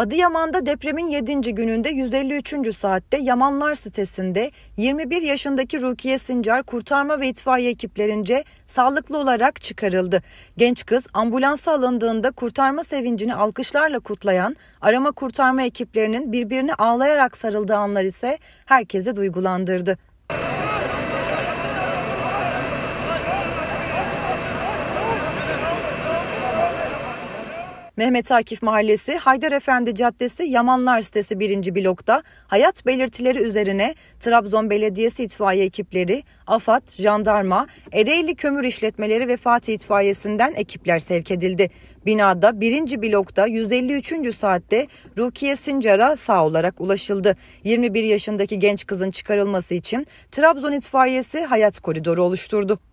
Adıyaman'da depremin 7. gününde 153. saatte Yamanlar sitesinde 21 yaşındaki Rukiye Sincar kurtarma ve itfaiye ekiplerince sağlıklı olarak çıkarıldı. Genç kız ambulansa alındığında kurtarma sevincini alkışlarla kutlayan arama kurtarma ekiplerinin birbirini ağlayarak sarıldığı anlar ise herkese duygulandırdı. Mehmet Akif Mahallesi, Haydar Efendi Caddesi, Yamanlar sitesi 1. blokta hayat belirtileri üzerine Trabzon Belediyesi itfaiye ekipleri, AFAD, jandarma, Ereğli Kömür İşletmeleri ve Fatih İtfaiyesi'nden ekipler sevk edildi. Binada 1. blokta 153. saatte Rukiye Sincar'a sağ olarak ulaşıldı. 21 yaşındaki genç kızın çıkarılması için Trabzon itfaiyesi hayat koridoru oluşturdu.